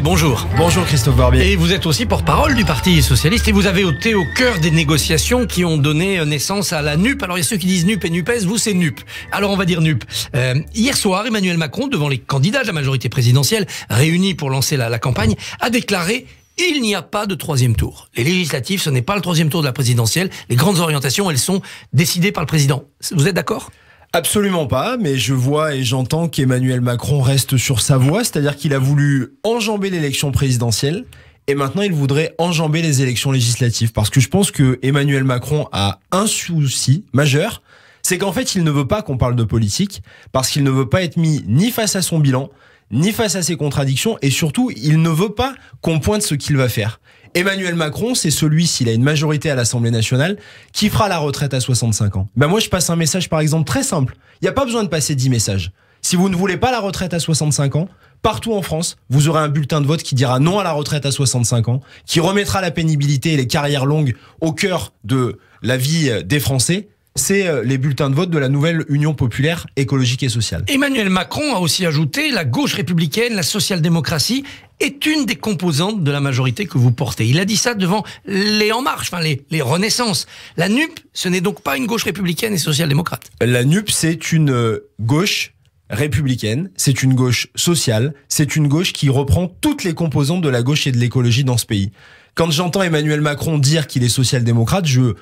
bonjour. Bonjour Christophe Barbier. Et vous êtes aussi porte-parole du Parti Socialiste et vous avez ôté au cœur des négociations qui ont donné euh, naissance à la NUP. Alors il y a ceux qui disent NUP et NUPES, vous c'est NUP. Alors on va dire NUP. Euh, hier soir, Emmanuel Macron, devant les candidats de la majorité présidentielle réunis pour lancer la, la campagne, a déclaré il n'y a pas de troisième tour. Les législatives, ce n'est pas le troisième tour de la présidentielle. Les grandes orientations, elles sont décidées par le président. Vous êtes d'accord Absolument pas, mais je vois et j'entends qu'Emmanuel Macron reste sur sa voie, c'est-à-dire qu'il a voulu enjamber l'élection présidentielle et maintenant il voudrait enjamber les élections législatives parce que je pense que Emmanuel Macron a un souci majeur, c'est qu'en fait il ne veut pas qu'on parle de politique parce qu'il ne veut pas être mis ni face à son bilan, ni face à ses contradictions et surtout il ne veut pas qu'on pointe ce qu'il va faire. Emmanuel Macron, c'est celui, s'il a une majorité à l'Assemblée nationale, qui fera la retraite à 65 ans. Ben moi, je passe un message, par exemple, très simple. Il n'y a pas besoin de passer 10 messages. Si vous ne voulez pas la retraite à 65 ans, partout en France, vous aurez un bulletin de vote qui dira non à la retraite à 65 ans, qui remettra la pénibilité et les carrières longues au cœur de la vie des Français c'est euh, les bulletins de vote de la nouvelle Union populaire écologique et sociale. Emmanuel Macron a aussi ajouté la gauche républicaine, la social-démocratie est une des composantes de la majorité que vous portez. Il a dit ça devant les En Marche, enfin les, les Renaissance. La NUP, ce n'est donc pas une gauche républicaine et social-démocrate. La NUP, c'est une euh, gauche républicaine, c'est une gauche sociale, c'est une gauche qui reprend toutes les composantes de la gauche et de l'écologie dans ce pays. Quand j'entends Emmanuel Macron dire qu'il est social-démocrate, je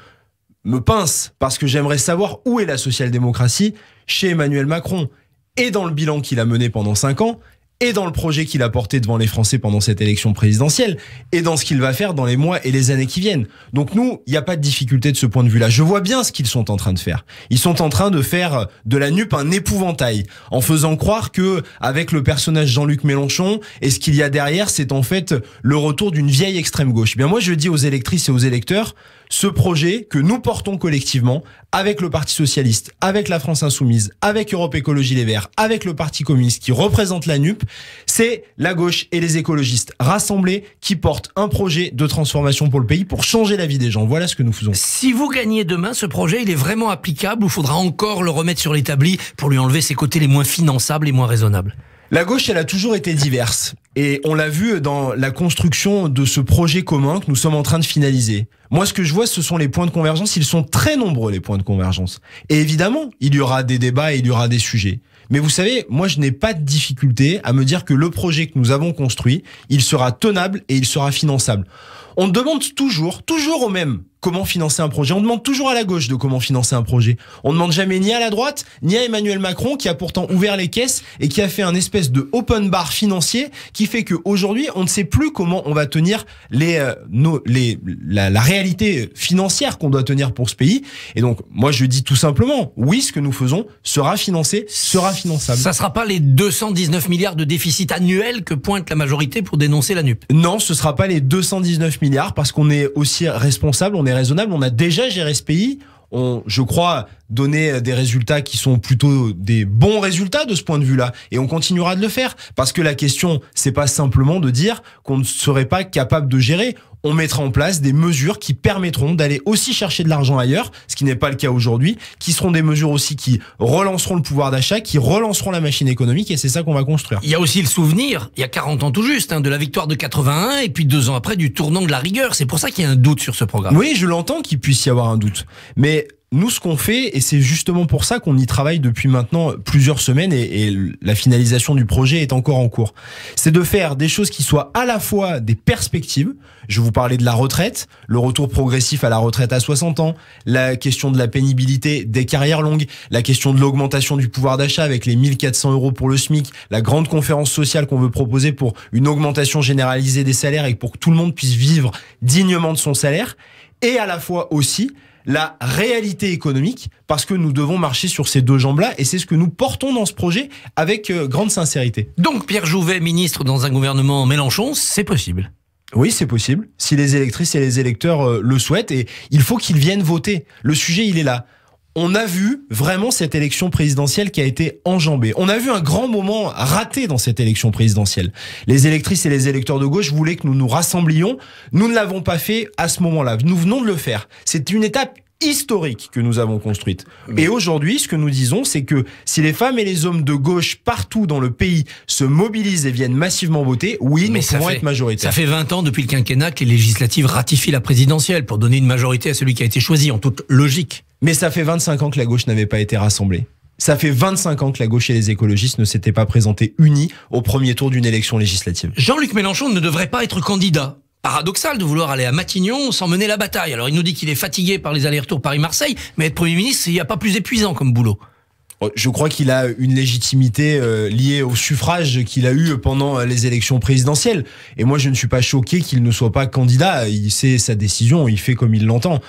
me pince parce que j'aimerais savoir où est la social-démocratie chez Emmanuel Macron et dans le bilan qu'il a mené pendant 5 ans et dans le projet qu'il a porté devant les Français pendant cette élection présidentielle, et dans ce qu'il va faire dans les mois et les années qui viennent. Donc nous, il n'y a pas de difficulté de ce point de vue-là. Je vois bien ce qu'ils sont en train de faire. Ils sont en train de faire de la NUP un épouvantail, en faisant croire que, avec le personnage Jean-Luc Mélenchon, et ce qu'il y a derrière, c'est en fait le retour d'une vieille extrême gauche. Eh bien moi, je dis aux électrices et aux électeurs, ce projet que nous portons collectivement avec le Parti socialiste, avec la France insoumise, avec Europe Écologie Les Verts, avec le Parti communiste qui représente la NUP, c'est la gauche et les écologistes rassemblés qui portent un projet de transformation pour le pays, pour changer la vie des gens. Voilà ce que nous faisons. Si vous gagnez demain, ce projet, il est vraiment applicable ou faudra encore le remettre sur l'établi pour lui enlever ses côtés les moins finançables et moins raisonnables la gauche, elle a toujours été diverse. Et on l'a vu dans la construction de ce projet commun que nous sommes en train de finaliser. Moi, ce que je vois, ce sont les points de convergence. Ils sont très nombreux, les points de convergence. Et évidemment, il y aura des débats et il y aura des sujets. Mais vous savez, moi, je n'ai pas de difficulté à me dire que le projet que nous avons construit, il sera tenable et il sera finançable on demande toujours, toujours au même, comment financer un projet. On demande toujours à la gauche de comment financer un projet. On ne demande jamais ni à la droite, ni à Emmanuel Macron, qui a pourtant ouvert les caisses et qui a fait un espèce de open bar financier qui fait qu'aujourd'hui, on ne sait plus comment on va tenir euh, la, réalité financière qu'on doit tenir pour ce pays. Et donc, moi, je dis tout simplement, oui, ce que nous faisons sera financé, sera finançable. Ça sera pas les 219 milliards de déficit annuel que pointe la majorité pour dénoncer la NUP. Non, ce sera pas les 219 milliards parce qu'on est aussi responsable, on est raisonnable, on a déjà géré ce pays, je crois, donné des résultats qui sont plutôt des bons résultats de ce point de vue-là. Et on continuera de le faire. Parce que la question, c'est pas simplement de dire qu'on ne serait pas capable de gérer on mettra en place des mesures qui permettront d'aller aussi chercher de l'argent ailleurs, ce qui n'est pas le cas aujourd'hui, qui seront des mesures aussi qui relanceront le pouvoir d'achat, qui relanceront la machine économique, et c'est ça qu'on va construire. Il y a aussi le souvenir, il y a 40 ans tout juste, hein, de la victoire de 81, et puis deux ans après, du tournant de la rigueur. C'est pour ça qu'il y a un doute sur ce programme. Oui, je l'entends qu'il puisse y avoir un doute. Mais nous, ce qu'on fait, et c'est justement pour ça qu'on y travaille depuis maintenant plusieurs semaines et, la finalisation du projet est encore en cours, c'est de faire des choses qui soient à la fois des perspectives, je vous parlais de la retraite, le retour progressif à la retraite à 60 ans, la question de la pénibilité des carrières longues, la question de l'augmentation du pouvoir d'achat avec les 1400 euros pour le SMIC, la grande conférence sociale qu'on veut proposer pour une augmentation généralisée des salaires et pour que tout le monde puisse vivre dignement de son salaire, et à la fois aussi la réalité économique parce que nous devons marcher sur ces deux jambes-là et c'est ce que nous portons dans ce projet avec euh, grande sincérité. Donc Pierre Jouvet, ministre dans un gouvernement Mélenchon, c'est possible oui, c'est possible, si les électrices et les électeurs euh, le souhaitent, et il faut qu'ils viennent voter. Le sujet, il est là on a vu vraiment cette élection présidentielle qui a été enjambée. On a vu un grand moment raté dans cette élection présidentielle. Les électrices et les électeurs de gauche voulaient que nous nous rassemblions. Nous ne l'avons pas fait à ce moment-là. Nous venons de le faire. C'est une étape historique que nous avons construite. Et aujourd'hui, ce que nous disons, c'est que si les femmes et les hommes de gauche partout dans le pays se mobilisent et viennent massivement voter, oui, Mais nous ça pouvons être majoritaires. Ça fait 20 ans depuis le quinquennat que les législatives ratifient la présidentielle pour donner une majorité à celui qui a été choisi, en toute logique. Mais ça fait 25 ans que la gauche n'avait pas été rassemblée. Ça fait 25 ans que la gauche et les écologistes ne s'étaient pas présentés unis au premier tour d'une élection législative. Jean-Luc Mélenchon ne devrait pas être candidat. Paradoxal de vouloir aller à Matignon sans mener la bataille. Alors il nous dit qu'il est fatigué par les allers-retours Paris-Marseille, mais être Premier ministre, il n'y a pas plus épuisant comme boulot. Euh, je crois qu'il a une légitimité euh, liée au suffrage qu'il a eu pendant euh, les élections présidentielles. Et moi, je ne suis pas choqué qu'il ne soit pas candidat. Il sa décision, il fait comme il l'entend.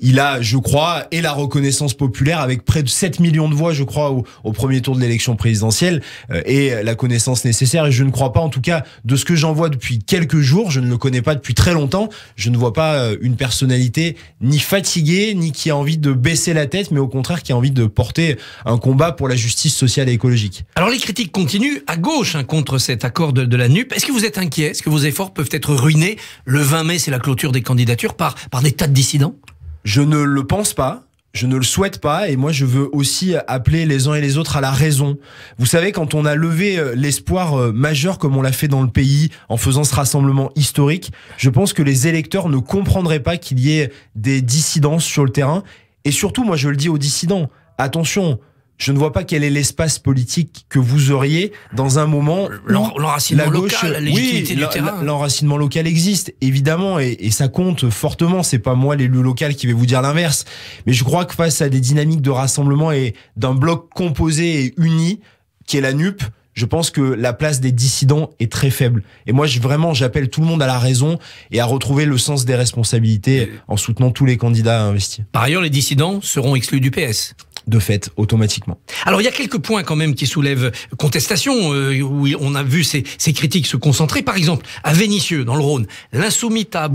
il a, je crois, et la reconnaissance populaire avec près de 7 millions de voix, je crois, au, premier tour de l'élection présidentielle, et la connaissance nécessaire. Et je ne crois pas, en tout cas, de ce que j'en vois depuis quelques jours, je ne le connais pas depuis très longtemps, je ne vois pas une personnalité ni fatiguée, ni qui a envie de baisser la tête, mais au contraire qui a envie de porter un combat pour la justice sociale et écologique. Alors les critiques continuent à gauche hein, contre cet accord de, la NUP. Est-ce que vous êtes inquiet Est-ce que vos efforts peuvent être ruinés Le 20 mai, c'est la clôture des candidatures par, par des tas de dissidents Je ne le pense pas je ne le souhaite pas et moi je veux aussi appeler les uns et les autres à la raison. Vous savez quand on a levé euh, l'espoir euh, majeur comme on l'a fait dans le pays en faisant ce rassemblement historique, je pense que les électeurs ne comprendraient pas qu'il y ait des dissidences sur le terrain et surtout moi je le dis aux dissidents, attention, je ne vois pas quel est l'espace politique que vous auriez dans un moment l'enracinement local, la oui, L'enracinement local existe, évidemment, et, ça compte fortement. C'est pas moi, l'élu local, qui vais vous dire l'inverse. Mais je crois que face à des dynamiques de rassemblement et d'un bloc composé et uni, qui est la NUP, je pense que la place des dissidents est très faible. Et moi, je, vraiment, j'appelle tout le monde à la raison et à retrouver le sens des responsabilités en soutenant tous les candidats à investir. Par ailleurs, les dissidents seront exclus du PS de fait automatiquement. Alors il y a quelques points quand même qui soulèvent contestation, euh, où on a vu ces, critiques se concentrer. Par exemple, à Vénissieux, dans le Rhône, l'insoumis à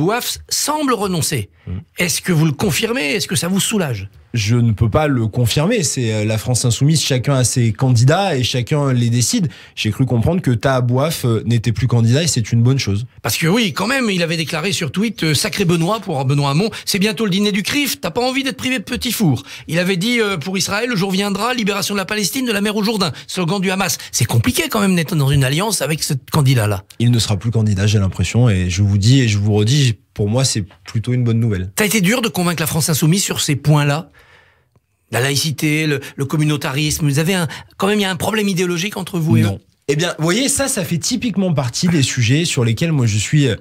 semble renoncer. Mmh. Est-ce que vous le confirmez Est-ce que ça vous soulage je ne peux pas le confirmer. C'est euh, la France insoumise, chacun a ses candidats et chacun les décide. J'ai cru comprendre que Tahabouaf euh, n'était plus candidat et c'est une bonne chose. Parce que oui, quand même, il avait déclaré sur Twitter, euh, « Sacré Benoît pour Benoît Hamon, c'est bientôt le dîner du CRIF, t'as pas envie d'être privé de petit four. Il avait dit pour Israël, le jour viendra, libération de la Palestine, de la mer au Jourdain, slogan du Hamas. C'est compliqué quand même d'être dans une alliance avec ce candidat-là. Il ne sera plus candidat, j'ai l'impression, et je vous dis et je vous redis, pour moi, c'est plutôt une bonne nouvelle. Ça a été dur de convaincre la France insoumise sur ces points-là La laïcité, le, communautarisme, vous avez quand même, il y a un problème idéologique entre vous et eux Eh bien, vous voyez, ça, ça fait typiquement partie des sujets sur lesquels moi je suis euh,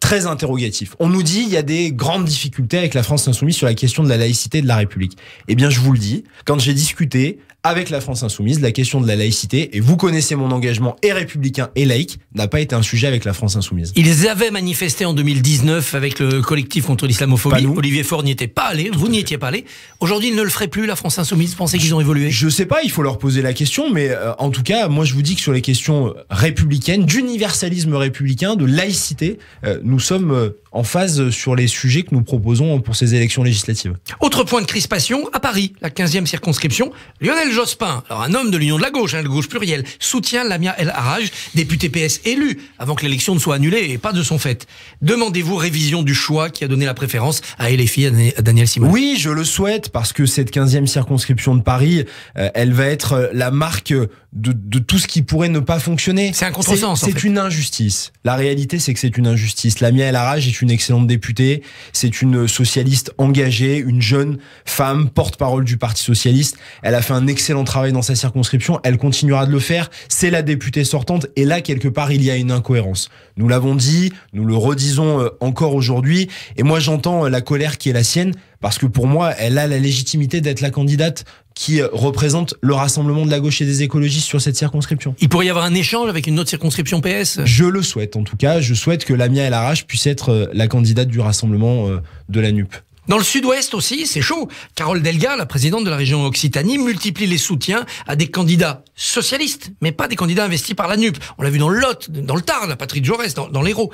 très interrogatif. On nous dit il y a des grandes difficultés avec la France insoumise sur la question de la laïcité de la République. Eh bien, je vous le dis, quand j'ai discuté avec la France insoumise, la question de la laïcité, et vous connaissez mon engagement et républicain et laïque, n'a pas été un sujet avec la France insoumise. Ils avaient manifesté en 2019 avec le collectif contre l'islamophobie. Olivier Faure n'y était pas allé, vous n'y étiez pas allé. Aujourd'hui, ils ne le feraient plus, la France insoumise. Pensez qu'ils ont évolué Je sais pas, il faut leur poser la question, mais euh, en tout cas, moi je vous dis que sur les questions euh, républicaines, d'universalisme républicain, de laïcité, euh, nous sommes euh, en phase sur les sujets que nous proposons pour ces élections législatives. Autre point de crispation, à Paris, la 15e circonscription, Lionel Jospin, alors un homme de l'Union de la gauche, hein, de gauche plurielle, soutient Lamia El Haraj, député PS élu, avant que l'élection ne soit annulée et pas de son fait. Demandez-vous révision du choix qui a donné la préférence à LFI, à Daniel Simon. Oui, je le souhaite, parce que cette 15e circonscription de Paris, euh, elle va être euh, la marque de, tout ce qui pourrait ne pas fonctionner. C'est C'est une injustice. La réalité, c'est que c'est une injustice. Lamia El rage, est une excellente députée, c'est une socialiste engagée, une jeune femme porte-parole du Parti socialiste. Elle a fait un excellent travail dans sa circonscription, elle continuera de le faire. C'est la députée sortante et là, quelque part, il y a une incohérence. Nous l'avons dit, nous le redisons euh, encore aujourd'hui et moi j'entends euh, la colère qui est la sienne parce que pour moi, elle a la légitimité d'être la candidate qui euh, représente le rassemblement de la gauche et des écologistes sur cette circonscription. Il pourrait y avoir un échange avec une autre circonscription PS Je le souhaite en tout cas. Je souhaite que Lamia El Arache puisse être euh, la candidate du rassemblement euh, de la NUP. Dans le sud-ouest aussi, c'est chaud. Carole Delga, la présidente de la région Occitanie, multiplie les soutiens à des candidats socialistes, mais pas des candidats investis par la NUP. On l'a vu dans le Lot, dans le Tarn, la patrie de Jaurès, dans, dans l'Hérault.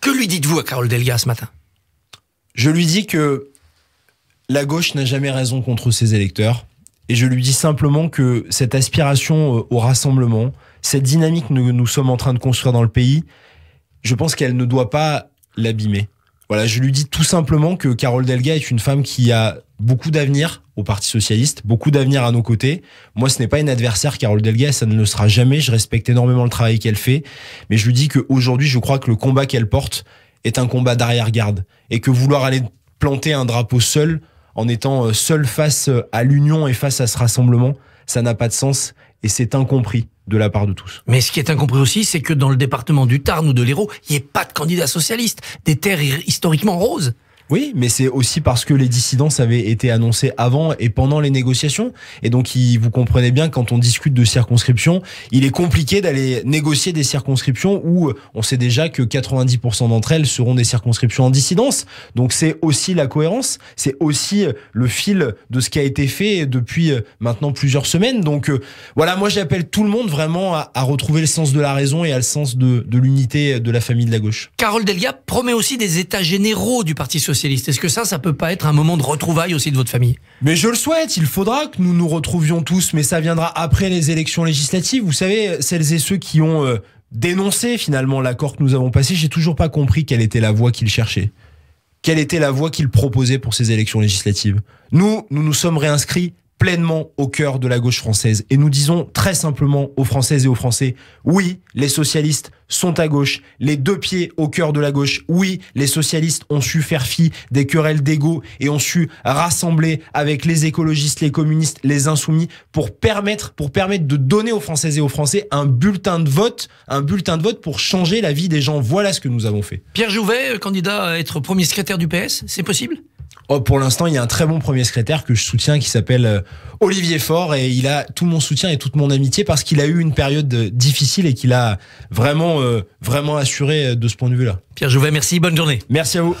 Que lui dites-vous à Carole Delga ce matin Je lui dis que la gauche n'a jamais raison contre ses électeurs. Et je lui dis simplement que cette aspiration euh, au rassemblement, cette dynamique que nous sommes en train de construire dans le pays, je pense qu'elle ne doit pas l'abîmer. Voilà, je lui dis tout simplement que Carole Delga est une femme qui a beaucoup d'avenir au Parti socialiste, beaucoup d'avenir à nos côtés. Moi, ce n'est pas une adversaire, Carole Delga, ça ne le sera jamais. Je respecte énormément le travail qu'elle fait, mais je lui dis qu'aujourd'hui, je crois que le combat qu'elle porte est un combat d'arrière-garde et que vouloir aller planter un drapeau seul en étant euh, seul face euh, à l'union et face à ce rassemblement, ça n'a pas de sens et c'est incompris de la part de tous. Mais ce qui est incompris aussi, c'est que dans le département du Tarn ou de l'Hérault, il n'y ait pas de candidat socialiste. Des terres historiquement roses. Oui, mais c'est aussi parce que les dissidences avaient été annoncées avant et pendant les négociations. Et donc, vous comprenez bien, quand on discute de circonscriptions, il est compliqué d'aller négocier des circonscriptions où on sait déjà que 90% d'entre elles seront des circonscriptions en dissidence. Donc, c'est aussi la cohérence, c'est aussi le fil de ce qui a été fait depuis euh, maintenant plusieurs semaines. Donc, euh, voilà, moi, j'appelle tout le monde vraiment à, retrouver le sens de la raison et à le sens de, de l'unité de la famille de la gauche. Carole Delga promet aussi des états généraux du Parti socialiste est-ce que ça, ça peut pas être un moment de retrouvailles aussi de votre famille Mais je le souhaite. Il faudra que nous nous retrouvions tous, mais ça viendra après les élections législatives. Vous savez, celles et ceux qui ont euh, dénoncé finalement l'accord que nous avons passé, j'ai toujours pas compris quelle était la voie qu'ils cherchaient. Quelle était la voie qu'ils proposaient pour ces élections législatives Nous, nous nous sommes réinscrits pleinement au cœur de la gauche française. Et nous disons très simplement aux Françaises et aux Français, oui, les socialistes sont à gauche, les deux pieds au cœur de la gauche. Oui, les socialistes ont su faire fi des querelles d'ego et ont su rassembler avec les écologistes, les communistes, les insoumis pour permettre, pour permettre de donner aux Françaises et aux Français un bulletin de vote, un bulletin de vote pour changer la vie des gens. Voilà ce que nous avons fait. Pierre Jouvet, euh, candidat à être premier secrétaire du PS, c'est possible Oh, pour l'instant, il y a un très bon premier secrétaire que je soutiens qui s'appelle euh, Olivier Faure et il a tout mon soutien et toute mon amitié parce qu'il a eu une période euh, difficile et qu'il a vraiment, euh, vraiment assuré de ce point de vue-là. Pierre Jouvet, merci, bonne journée. Merci à vous.